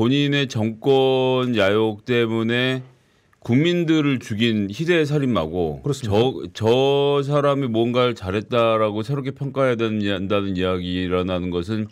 본인의 정권 야욕 때문에 국민들을 죽인 희대의 살인마고 저, 저 사람이 뭔가를 잘했다라고 새롭게 평가해야 된다는 이야기 일어나는 것은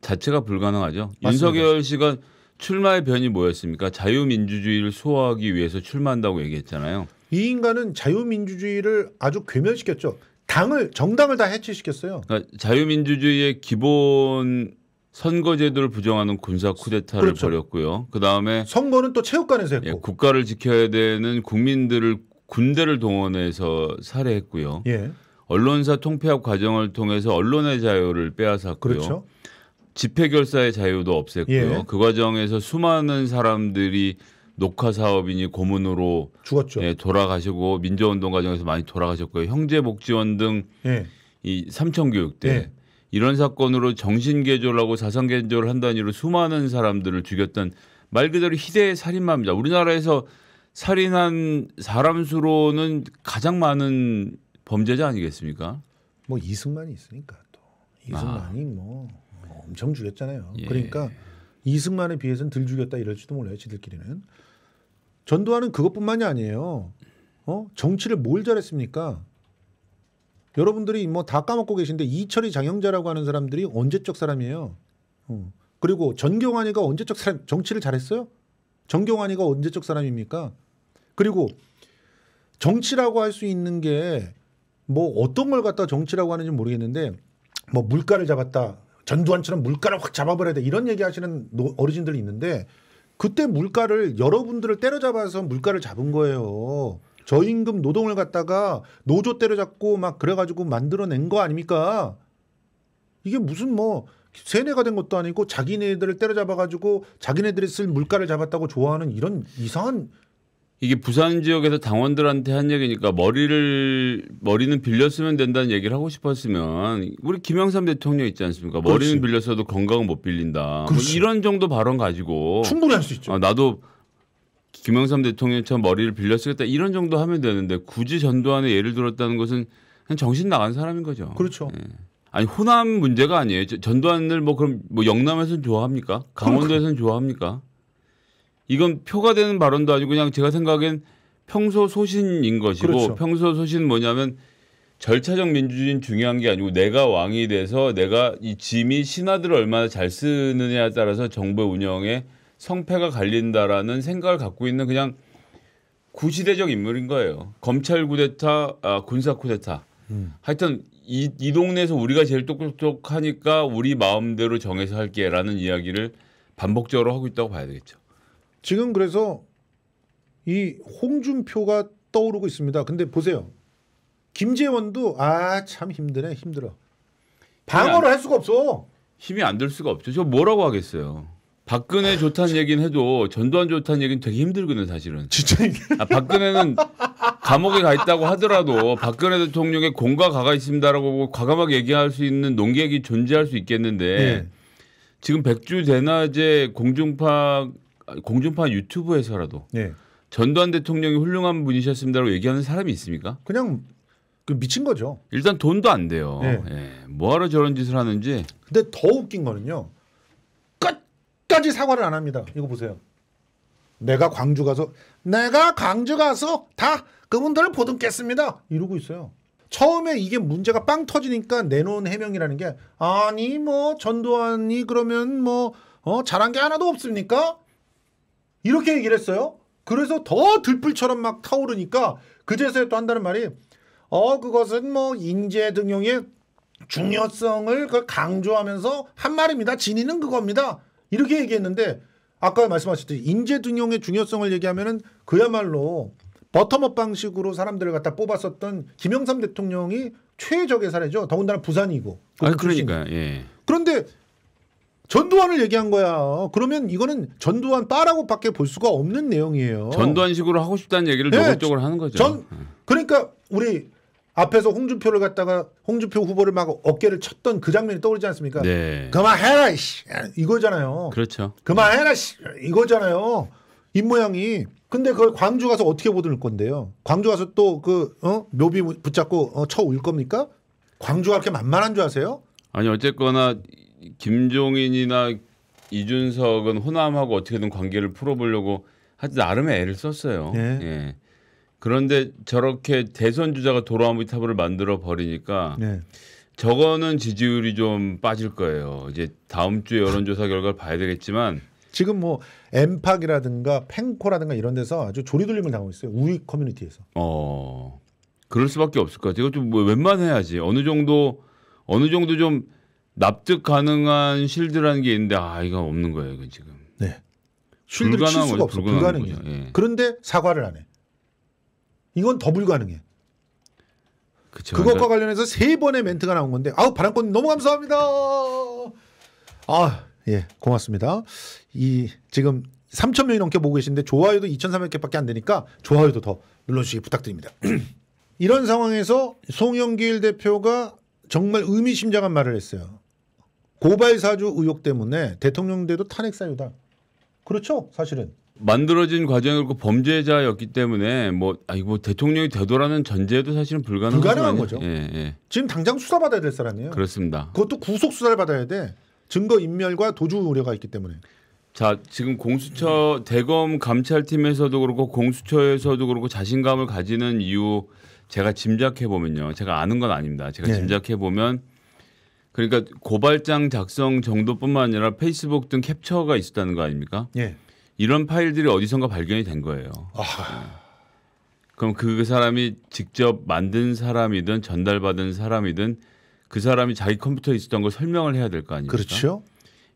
자체가 불가능하죠. 맞습니다. 윤석열 씨가 출마의 변이 뭐였습니까? 자유민주주의를 수호하기 위해서 출마한다고 얘기했잖아요. 이 인간은 자유민주주의를 아주 괴멸시켰죠. 당을 정당을 다 해체시켰어요. 그러니까 자유민주주의의 기본 선거제도를 부정하는 군사 쿠데타를 그렇죠. 벌였고요. 그 다음에 선거는 또 체육관에서 예, 했고 예, 국가를 지켜야 되는 국민들을 군대를 동원해서 살해했고요. 예. 언론사 통폐합 과정을 통해서 언론의 자유를 빼앗았고요. 그렇죠. 집회 결사의 자유도 없앴고요. 예. 그 과정에서 수많은 사람들이 녹화 사업이니 고문으로 죽었죠. 예, 돌아가시고 민주화운동 과정에서 많이 돌아가셨고요. 형제복지원 등이 예. 삼청교육 때 예. 이런 사건으로 정신개조라고 사상개조를한 단위로 수많은 사람들을 죽였던 말 그대로 희대의 살인마입니다. 우리나라에서 살인한 사람 수로는 가장 많은 범죄자 아니겠습니까? 뭐 이승만이 있으니까 또 이승만이 아. 뭐, 뭐 엄청 죽였잖아요. 예. 그러니까 이승만에 비해서는 덜 죽였다 이럴지도 몰라요. 지들끼리는 전두환은 그것뿐만이 아니에요. 어 정치를 뭘 잘했습니까? 여러분들이 뭐 다 까먹고 계신데 이철이 장영자라고 하는 사람들이 언제적 사람이에요. 어. 그리고 전경환이가 언제적 사람 정치를 잘했어요? 전경환이가 언제적 사람입니까? 그리고 정치라고 할 수 있는 게 뭐 어떤 걸 갖다 정치라고 하는지 모르겠는데 뭐 물가를 잡았다 전두환처럼 물가를 확 잡아버려야 돼 이런 얘기하시는 어르신들이 있는데 그때 물가를 여러분들을 때려잡아서 물가를 잡은 거예요. 저임금 노동을 갖다가 노조 때려잡고 막 그래가지고 만들어낸 거 아닙니까? 이게 무슨 뭐 세뇌가 된 것도 아니고 자기네들을 때려잡아가지고 자기네들이 쓸 물가를 잡았다고 좋아하는 이런 이상한 이게 부산 지역에서 당원들한테 한 얘기니까 머리를 머리는 빌렸으면 된다는 얘기를 하고 싶었으면 우리 김영삼 대통령 있지 않습니까? 머리는 빌렸어도 건강은 못 빌린다. 뭐 이런 정도 발언 가지고 충분히 할 수 있죠. 아, 나도 김영삼 대통령처럼 머리를 빌려 쓰겠다 이런 정도 하면 되는데 굳이 전두환의 예를 들었다는 것은 그냥 정신 나간 사람인 거죠. 그렇죠. 예. 아니 호남 문제가 아니에요. 전두환을 뭐 그럼 뭐 영남에서는 좋아합니까? 강원도에서는 그- 좋아합니까? 이건 표가 되는 발언도 아니고 그냥 제가 생각엔 평소 소신인 것이고 그렇죠. 평소 소신 뭐냐면 절차적 민주주의는 중요한 게 아니고 내가 왕이 돼서 내가 이 짐이 신하들을 얼마나 잘 쓰느냐에 따라서 정부의 운영에 성패가 갈린다라는 생각을 갖고 있는 그냥 구시대적 인물인 거예요. 검찰 구데타 아, 군사 쿠데타. 음. 하여튼 이, 이 동네에서 우리가 제일 똑똑하니까 우리 마음대로 정해서 할게라는 이야기를 반복적으로 하고 있다고 봐야 되겠죠. 지금 그래서 이 홍준표가 떠오르고 있습니다. 근데 보세요. 김재원도 아 참 힘드네 힘들어. 방어를 안, 할 수가 없어. 힘이 안 들 수가 없죠. 저 뭐라고 하겠어요. 박근혜 좋다는 얘기는 해도 전두환 좋다는 얘기는 되게 힘들거든 요 사실은. 진짜 이게. 아, 박근혜는 감옥에 가 있다고 하더라도 박근혜 대통령의 공과 가가 있습니다라고 과감하게 얘기할 수 있는 농객이 존재할 수 있겠는데 네. 지금 백주 대낮에 공중파 공중파 유튜브에서라도 네. 전두환 대통령이 훌륭한 분이셨습니다라고 얘기하는 사람이 있습니까? 그냥 그 미친 거죠. 일단 돈도 안 돼요. 네. 예. 뭐하러 저런 짓을 하는지. 근데 더 웃긴 거는요. 끝까지 사과를 안 합니다. 이거 보세요. 내가 광주 가서 내가 광주 가서 다 그분들을 보듬겠습니다. 이러고 있어요. 처음에 이게 문제가 빵 터지니까 내놓은 해명이라는 게 아니 뭐 전두환이 그러면 뭐 어, 잘한 게 하나도 없습니까? 이렇게 얘기를 했어요. 그래서 더 들풀처럼 막 타오르니까 그제서야 또 한다는 말이 어 그것은 뭐 인재 등용의 중요성을 그 강조하면서 한 말입니다. 진위는 그겁니다. 이렇게 얘기했는데 아까 말씀하셨듯이 인재등용의 중요성을 얘기하면은 그야말로 버터업 방식으로 사람들을 갖다 뽑았었던 김영삼 대통령이 최적의 사례죠. 더군다나 부산이고. 그 아, 그러니까. 예. 그런데 전두환을 얘기한 거야. 그러면 이거는 전두환 빠라고밖에 볼 수가 없는 내용이에요. 전두환식으로 하고 싶다는 얘기를 네, 노골적으로 하는 거죠. 전 그러니까 우리 앞에서 홍준표를 갖다가 홍준표 후보를 막 어깨를 쳤던 그 장면이 떠오르지 않습니까? 네. 그만해라 씨 이거잖아요. 그렇죠. 그만해라 씨 이거잖아요. 입 모양이. 근데 그걸 광주 가서 어떻게 보들 건데요? 광주 가서 또그 어? 묘비 붙잡고 어, 쳐올 겁니까? 광주가 그렇게 만만한 줄 아세요? 아니 어쨌거나 김종인이나 이준석은 호남하고 어떻게든 관계를 풀어보려고 하여튼 나름의 애를 썼어요. 네. 예. 그런데 저렇게 대선 주자가 도라무 탑을 만들어 버리니까 네. 저거는 지지율이 좀 빠질 거예요. 이제 다음 주에 여론조사 결과를 봐야 되겠지만 지금 뭐 엠팍이라든가 팽코라든가 이런 데서 아주 조리돌림을 당하고 있어요. 우익 커뮤니티에서. 어. 그럴 수밖에 없을 것 같아요. 이거 좀 뭐 웬만해야지. 어느 정도 어느 정도 좀 납득 가능한 실드라는 게 있는데 아 이거 없는 거예요, 이건 지금. 네. 실드를 칠 수가 없어. 불가능해요. 예. 그런데 사과를 안 해. 이건 더 불가능해. 그쵸, 그것과 그러 그러니까 관련해서 세 번의 멘트가 나온 건데 아우 바람꽃 너무 감사합니다. 아 예 고맙습니다. 이 지금 3 0 0 0 명이 넘게 보고 계신데 좋아요도 2,300개밖에 안 되니까 좋아요도 더 눌러주시기 부탁드립니다. 이런 상황에서 송영길 대표가 정말 의미심장한 말을 했어요. 고발 사주 의혹 때문에 대통령 대도 탄핵 사유다. 그렇죠 사실은 만들어진 과정이 고 범죄자였기 때문에 뭐 아니 뭐 대통령이 되도라는 전제도 사실은 불가능한, 불가능한 거죠. 예, 예. 지금 당장 수사 받아야 될 사람이에요. 그렇습니다. 그것도 구속 수사를 받아야 돼. 증거 인멸과 도주 우려가 있기 때문에. 자 지금 공수처 대검 감찰팀에서도 그렇고 공수처에서도 그렇고 자신감을 가지는 이유 제가 짐작해 보면요. 제가 아는 건 아닙니다. 제가 네. 짐작해 보면 그러니까 고발장 작성 정도뿐만 아니라 페이스북 등 캡처가 있었다는 거 아닙니까? 네. 이런 파일들이 어디선가 발견이 된 거예요. 아... 네. 그럼 그 사람이 직접 만든 사람이든 전달받은 사람이든 그 사람이 자기 컴퓨터에 있었던 걸 설명을 해야 될 거 아닙니까? 그렇죠.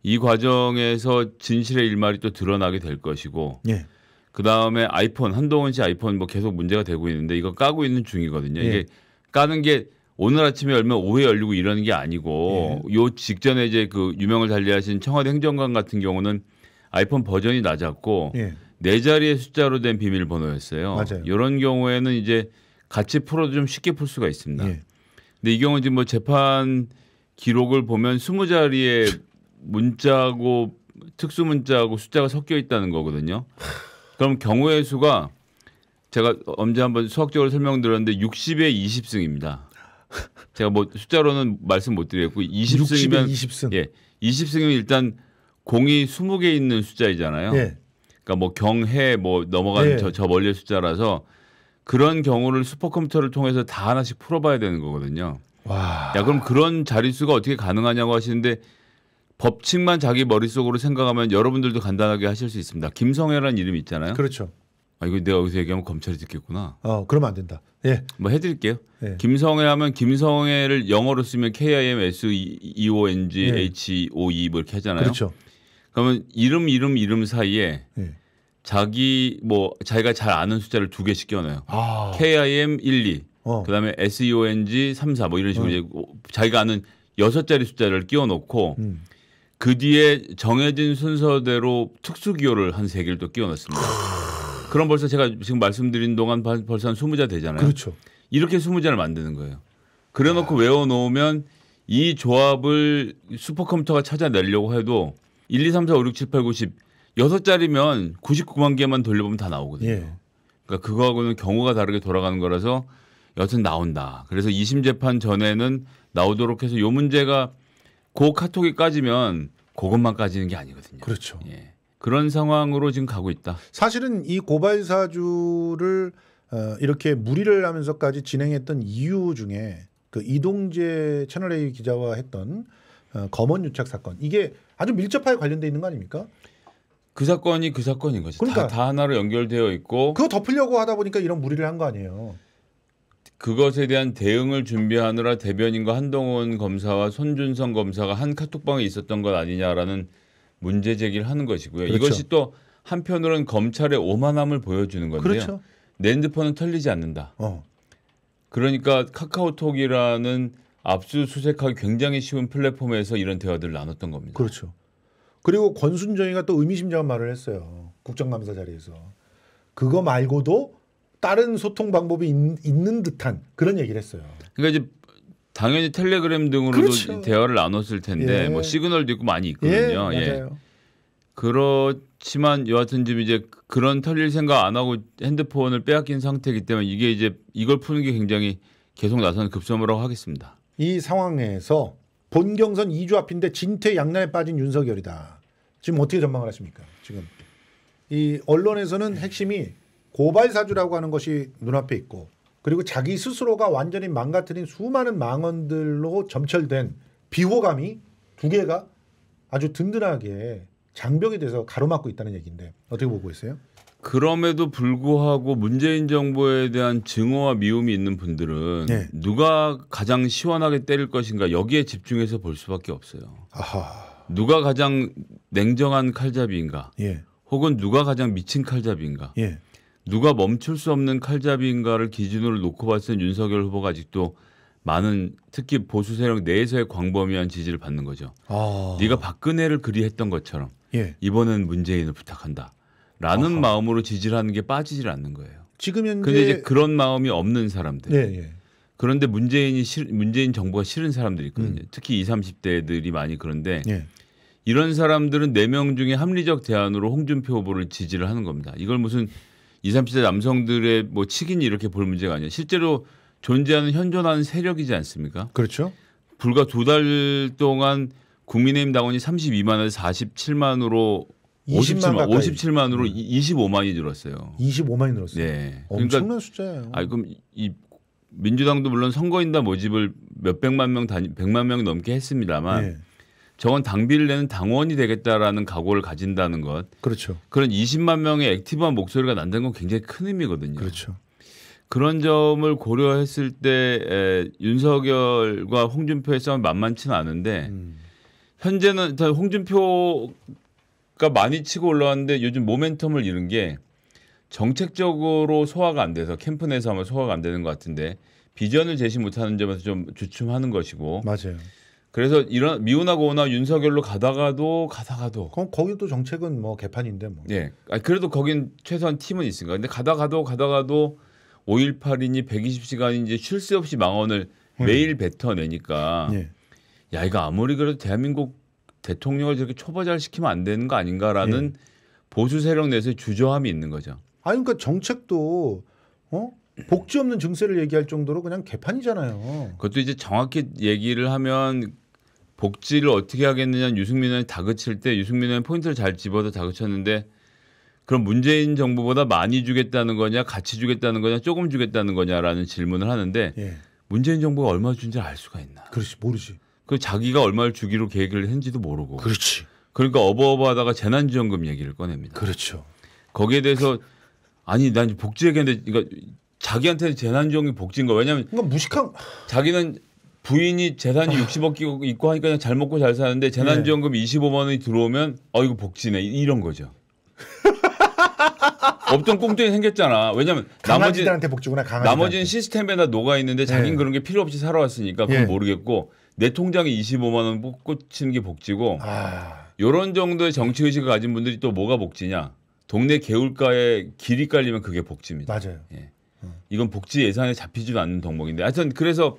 이 과정에서 진실의 일말이 또 드러나게 될 것이고 예. 그 다음에 아이폰 한동훈 씨 아이폰 뭐 계속 문제가 되고 있는데 이거 까고 있는 중이거든요. 예. 이게 까는 게 오늘 아침에 열면 오후에 열리고 이러는 게 아니고 예. 요 직전에 이제 그 유명을 달리하신 청와대 행정관 같은 경우는 아이폰 버전이 낮았고 예. 네 자리의 숫자로 된 비밀번호였어요. 맞아요. 이런 경우에는 이제 같이 풀어도 좀 쉽게 풀 수가 있습니다. 예. 근데 이 경우 지금 뭐 재판 기록을 보면 스무 자리에 문자고 특수 문자하고 숫자가 섞여 있다는 거거든요. 그럼 경우의 수가 제가 언제 한번 수학적으로 설명드렸는데 60에 20승입니다. 제가 뭐 숫자로는 말씀 못 드리겠고 20승이면 20승. 예. 20승이면 일단 공이 20개 있는 숫자이잖아요. 예. 그러니까 뭐 경해 뭐넘어가 예. 저, 저 멀리 숫자라서 그런 경우를 슈퍼컴퓨터를 통해서 다 하나씩 풀어봐야 되는 거거든요. 와. 야 그럼 그런 자릿수가 어떻게 가능하냐고 하시는데 법칙만 자기 머릿속으로 생각하면 여러분들도 간단하게 하실 수 있습니다. 김성애라는 이름 있잖아요. 그렇죠. 아 이거 내가 여기서 얘기하면 검찰이 듣겠구나. 어 그러면 안 된다. 예. 뭐 해드릴게요. 예. 김성애 하면 김성애를 영어로 쓰면 K I M S E O N G 예. H O E 뭐 이렇게 하잖아요. 그렇죠. 그러면 이름 이름 이름 사이에 네. 자기 뭐 자기가 잘 아는 숫자를 두 개씩 껴넣어요. 아. KIM 1, 2. 어. 그다음에 SEONG 3, 4 뭐 이런 식으로 어. 이제 자기가 아는 여섯 자리 숫자를 끼워 놓고 음. 그 뒤에 정해진 순서대로 특수 기호를 한 세 개를 또 끼워 넣습니다. 그럼 벌써 제가 지금 말씀드린 동안 벌써 한 20자 되잖아요. 그렇죠. 이렇게 20자를 만드는 거예요. 그래 놓고 외워 놓으면 이 조합을 슈퍼컴퓨터가 찾아내려고 해도 1, 2, 3, 4, 5, 6, 7, 8, 9, 10 여섯 자리면 99만 개만 돌려보면 다 나오거든요. 예. 그러니까 그거하고는 경우가 다르게 돌아가는 거라서 여튼 나온다. 그래서 2심 재판 전에는 나오도록 해서 요 문제가 고 카톡이 까지면 그것만 까지는 게 아니거든요. 그렇죠. 예. 그런 상황으로 지금 가고 있다. 사실은 이 고발 사주를 어, 이렇게 무리를 하면서까지 진행했던 이유 중에 그 이동재 채널A 기자와 했던 어, 검언 유착 사건 이게 아주 밀접하게 관련돼 있는 거 아닙니까? 그 사건이 그 사건인 거죠. 그러니까 다, 다 하나로 연결되어 있고 그거 덮으려고 하다 보니까 이런 무리를 한 거 아니에요. 그것에 대한 대응을 준비하느라 대변인과 한동훈 검사와 손준성 검사가 한 카톡방에 있었던 것 아니냐라는 문제 제기를 하는 것이고요. 그렇죠. 이것이 또 한편으로는 검찰의 오만함을 보여주는 건데요. 그렇죠. 내드폰은 털리지 않는다. 어. 그러니까 카카오톡이라는 압수수색하기 굉장히 쉬운 플랫폼에서 이런 대화들을 나눴던 겁니다. 그렇죠. 그리고 권순정이가 또 의미심장한 말을 했어요. 국정감사 자리에서. 그거 말고도 다른 소통 방법이 있, 는 듯한 그런 얘기를 했어요. 그러니까 이제 당연히 텔레그램 등으로도 그렇죠. 대화를 나눴을 텐데 예. 뭐 시그널도 있고 많이 있거든요. 예, 예. 그렇지만 여하튼 지금 이제 그런 털릴 생각 안 하고 핸드폰을 빼앗긴 상태이기 때문에 이게 이제 이걸 푸는 게 굉장히 계속 나서는 급선무라고 하겠습니다. 이 상황에서 본 경선 2주 앞인데 진퇴 양난에 빠진 윤석열이다. 지금 어떻게 전망을 하십니까? 지금 이 언론에서는 핵심이 고발 사주라고 하는 것이 눈앞에 있고 그리고 자기 스스로가 완전히 망가뜨린 수많은 망언들로 점철된 비호감이 두 개가 아주 든든하게 장벽이 돼서 가로막고 있다는 얘기인데 어떻게 보고 있어요? 그럼에도 불구하고 문재인 정부에 대한 증오와 미움이 있는 분들은 네. 누가 가장 시원하게 때릴 것인가 여기에 집중해서 볼 수밖에 없어요. 아하. 누가 가장 냉정한 칼잡이인가, 예. 혹은 누가 가장 미친 칼잡이인가, 예. 누가 멈출 수 없는 칼잡이인가를 기준으로 놓고 봤을 때 윤석열 후보가 아직도 많은 특히 보수 세력 내에서의 광범위한 지지를 받는 거죠. 아. 네가 박근혜를 그리했던 것처럼 예. 이번엔 문재인을 부탁한다. 라는 어허. 마음으로 지지를 하는 게 빠지질 않는 거예요. 지금 현재 근데 이제 그런 마음이 없는 사람들. 예, 예. 그런데 문재인이 싫, 문재인 정부가 싫은 사람들이 있거든요. 음. 특히 20, 30대들이 많이 그런데 예. 이런 사람들은 4명 중에 합리적 대안으로 홍준표 후보를 지지를 하는 겁니다. 이걸 무슨 20, 30대 남성들의 뭐 치기니 이렇게 볼 문제가 아니에요. 실제로 존재하는 현존하는 세력이지 않습니까? 그렇죠. 불과 두 달 동안 국민의힘 당원이 32만에서 47만으로 20만 57만, 57만으로 음. 25만이 늘었어요. 25만이 늘었어요. 네. 그러니까, 숫자예요. 아 그럼 이 민주당도 물론 선거인단 모집을 몇 백만 명 단위, 백만 명 넘게 했습니다만 네. 저건 당비를 내는 당원이 되겠다라는 각오를 가진다는 것. 그렇죠. 그런 20만 명의 액티브한 목소리가 난다는 건 굉장히 큰 의미거든요. 그렇죠. 그런 점을 고려했을 때 에, 윤석열과 홍준표의 싸움이 만만치는 않은데 음. 현재는 홍준표 그러니까 많이 치고 올라왔는데 요즘 모멘텀을 잃은 게 정책적으로 소화가 안 돼서 캠프 내에서 아마 소화가 안 되는 것 같은데 비전을 제시 못하는 점에서 좀 주춤하는 것이고 맞아요. 그래서 이런 미운하고오나 윤석열로 가다가도 가다가도 그럼 거기 또 정책은 뭐 개판인데 뭐. 예. 아 그래도 거긴 최소한 팀은 있으니까. 근데 가다가도 가다가도 5.18이니 1 2 0시간이지쉴새 없이 망언을 음. 매일 뱉어내니까 네. 야 이거 아무리 그래도 대한민국 대통령을 저렇게 초보자를 시키면 안 되는 거 아닌가라는 네. 보수 세력 내에서의 주저함이 있는 거죠. 아니 그러니까 정책도 어? 복지 없는 증세를 얘기할 정도로 그냥 개판이잖아요. 그것도 이제 정확히 얘기를 하면 복지를 어떻게 하겠느냐 는 유승민 의원이 다그칠 때 유승민 의원 이 포인트를 잘 집어서 다그쳤는데 그럼 문재인 정부보다 많이 주겠다는 거냐 같이 주겠다는 거냐 조금 주겠다는 거냐라는 질문을 하는데 예. 문재인 정부가 얼마 준지 알 수가 있나? 그렇지 모르지. 그 자기가 얼마를 주기로 계획을 했는지도 모르고. 그렇지. 그러니까 어버어버하다가 재난지원금 얘기를 꺼냅니다. 그렇죠. 거기에 대해서 아니 난 복지얘기인데 그러니까 자기한테는 재난지원금 복지인가 왜냐면 그러니까 무식한 자기는 부인이 재산이 60억 끼고 있고 하니까 그냥 잘 먹고 잘 사는데 네. 재난지원금 네. 25만 원이 들어오면 어 이거 복지네 이런 거죠. 없던 꽁돈이 생겼잖아. 왜냐면 나머지 나머지는 시스템에다 녹아 있는데 자기는 네. 그런 게 필요 없이 살아왔으니까 그건 네. 모르겠고 내 통장에 25만 원 꽂히는 게 복지고 아... 요런 정도의 정치 의식을 가진 분들이 또 뭐가 복지냐? 동네 개울가에 길이 깔리면 그게 복지입니다. 맞아요. 예. 음. 이건 복지 예산에 잡히지도 않는 덕목인데 하여튼 그래서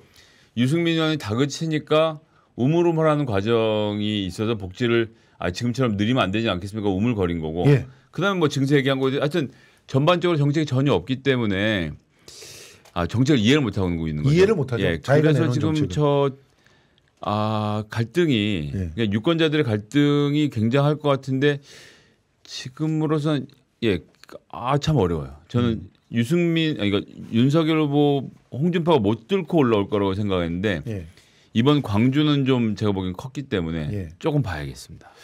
유승민 의원이 다그치니까 우물우물하는 과정이 있어서 복지를 아 지금처럼 느리면 안 되지 않겠습니까? 우물거린 거고. 예. 그다음에 뭐 증세 얘기한 거 하여튼 전반적으로 정책이 전혀 없기 때문에 아 정책을 이해를 못 하고 있는 거죠. 이해를 못 하죠. 예. 그래서 지금 정치를. 저아 갈등이 예. 그러니까 유권자들의 갈등이 굉장할 것 같은데 지금으로선 예아 참 어려워요. 저는 음. 유승민 아니 그러니까 윤석열 후보 홍준표가 못 뚫고 올라올 거라고 생각했는데 예. 이번 광주는 좀 제가 보기엔 컸기 때문에 예. 조금 봐야겠습니다.